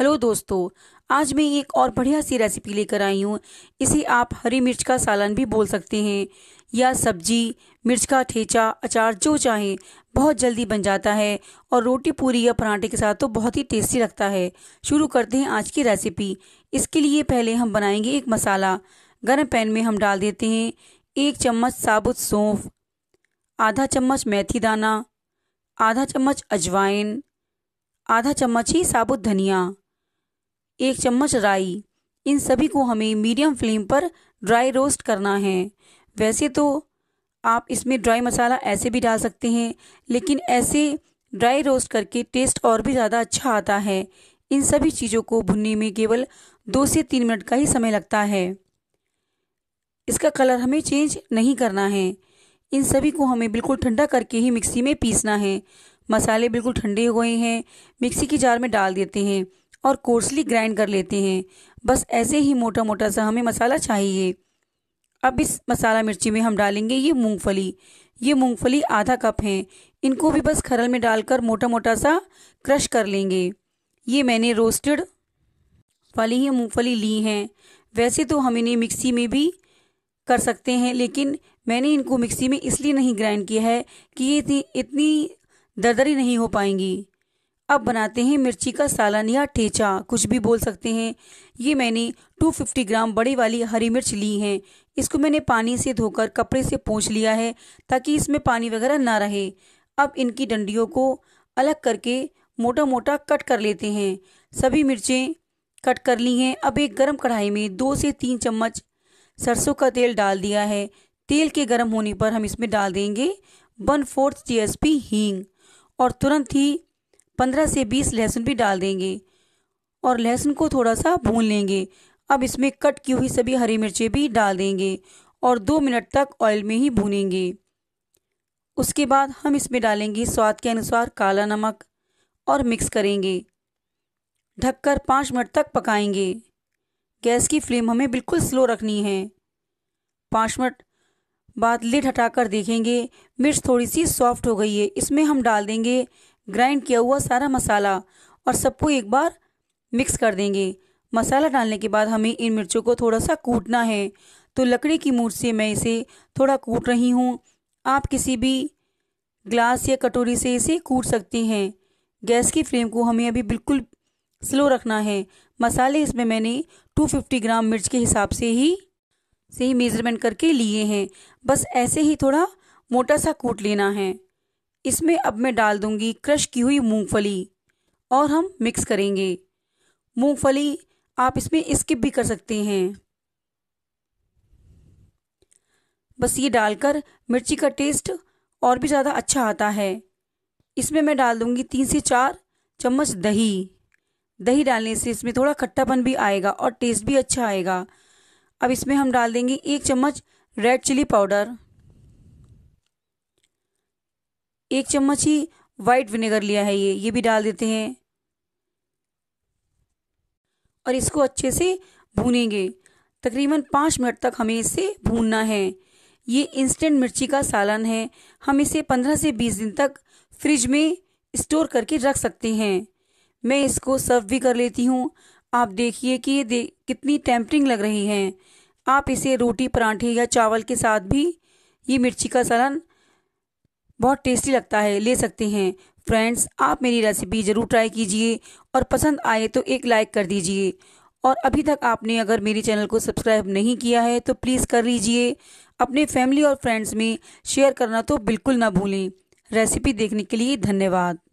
hello दोस्तों आज मैं एक और बढ़िया सी रेसिपी लेकर आई हूँ इसे आप हरी मिर्च का सालन भी बोल सकते हैं या सब्जी मिर्च का ठेचा अचार जो चाहे बहुत जल्दी बन जाता है और रोटी पूरी या पराठे के साथ तो बहुत ही टेस्टी लगता है शुरू करते हैं आज की रेसिपी इसके लिए पहले हम बनाएंगे एक मसाला गर्म पैन में हम डाल देते हैं एक चम्मच साबुत सौंफ आधा चम्मच मेथी दाना आधा चम्मच अजवाइन आधा चम्मच ही साबुत धनिया एक चम्मच राई इन सभी को हमें मीडियम फ्लेम पर ड्राई रोस्ट करना है वैसे तो आप इसमें ड्राई मसाला ऐसे भी डाल सकते हैं लेकिन ऐसे ड्राई रोस्ट करके टेस्ट और भी ज़्यादा अच्छा आता है इन सभी चीज़ों को भुनने में केवल दो से तीन मिनट का ही समय लगता है इसका कलर हमें चेंज नहीं करना है इन सभी को हमें बिल्कुल ठंडा करके ही मिक्सी में पीसना है मसाले बिल्कुल ठंडे हो गए हैं मिक्सी की जार में डाल देते हैं और कोर्सली ग्राइंड कर लेते हैं बस ऐसे ही मोटा मोटा सा हमें मसाला चाहिए अब इस मसाला मिर्ची में हम डालेंगे ये मूंगफली ये मूंगफली आधा कप है इनको भी बस खरल में डालकर मोटा मोटा सा क्रश कर लेंगे ये मैंने रोस्टेड वाली ही मूंगफली ली हैं वैसे तो हम इन्हें मिक्सी में भी कर सकते हैं लेकिन मैंने इनको मिक्सी में इसलिए नहीं ग्राइंड किया है कि ये इतनी दरदरी नहीं हो पाएंगी अब बनाते हैं मिर्ची का सालन या ठेचा कुछ भी बोल सकते हैं ये मैंने 250 ग्राम बड़ी वाली हरी मिर्च ली है इसको मैंने पानी से धोकर कपड़े से पोंछ लिया है ताकि इसमें पानी वगैरह ना रहे अब इनकी डंडियों को अलग करके मोटा मोटा कट कर लेते हैं सभी मिर्चें कट कर ली हैं अब एक गर्म कढ़ाई में दो से तीन चम्मच सरसों का तेल डाल दिया है तेल के गर्म होने पर हम इसमें डाल देंगे one fourth T S P हींग और तुरंत ही पंद्रह से बीस लहसुन भी डाल देंगे और लहसुन को थोड़ा सा भून लेंगे अब इसमें कट की हुई सभी हरी मिर्चें भी डाल देंगे और दो मिनट तक ऑयल में ही भूनेंगे उसके बाद हम इसमें डालेंगे स्वाद के अनुसार काला नमक और मिक्स करेंगे ढककर पाँच मिनट तक पकाएंगे गैस की फ्लेम हमें बिल्कुल स्लो रखनी है पाँच मिनट बाद लिड हटाकर देखेंगे मिर्च थोड़ी सी सॉफ्ट हो गई है इसमें हम डाल देंगे ग्राइंड किया हुआ सारा मसाला और सबको एक बार मिक्स कर देंगे मसाला डालने के बाद हमें इन मिर्चों को थोड़ा सा कूटना है तो लकड़ी की मूठ से मैं इसे थोड़ा कूट रही हूँ आप किसी भी ग्लास या कटोरी से इसे कूट सकते हैं गैस की फ्लेम को हमें अभी बिल्कुल स्लो रखना है मसाले इसमें मैंने 250 ग्राम मिर्च के हिसाब से ही से ही मेज़रमेंट करके लिए हैं बस ऐसे ही थोड़ा मोटा सा कूट लेना है इसमें अब मैं डाल दूंगी क्रश की हुई मूंगफली और हम मिक्स करेंगे मूंगफली आप इसमें स्किप भी कर सकते हैं बस ये डालकर मिर्ची का टेस्ट और भी ज़्यादा अच्छा आता है इसमें मैं डाल दूंगी तीन से चार चम्मच दही दही डालने से इसमें थोड़ा खट्टापन भी आएगा और टेस्ट भी अच्छा आएगा अब इसमें हम डाल देंगे एक चम्मच रेड चिली पाउडर एक चम्मच ही वाइट विनेगर लिया है ये ये भी डाल देते हैं और इसको अच्छे से भूनेंगे तकरीबन पाँच मिनट तक हमें इसे भूनना है ये इंस्टेंट मिर्ची का सालन है हम इसे पंद्रह से बीस दिन तक फ्रिज में स्टोर करके रख सकते हैं मैं इसको सर्व भी कर लेती हूँ आप देखिए कि ये दे कितनी टेम्परिंग लग रही है आप इसे रोटी परांठे या चावल के साथ भी ये मिर्ची का सालन बहुत टेस्टी लगता है ले सकते हैं फ्रेंड्स आप मेरी रेसिपी ज़रूर ट्राई कीजिए और पसंद आए तो एक लाइक कर दीजिए और अभी तक आपने अगर मेरे चैनल को सब्सक्राइब नहीं किया है तो प्लीज़ कर लीजिए अपने फैमिली और फ्रेंड्स में शेयर करना तो बिल्कुल ना भूलें रेसिपी देखने के लिए धन्यवाद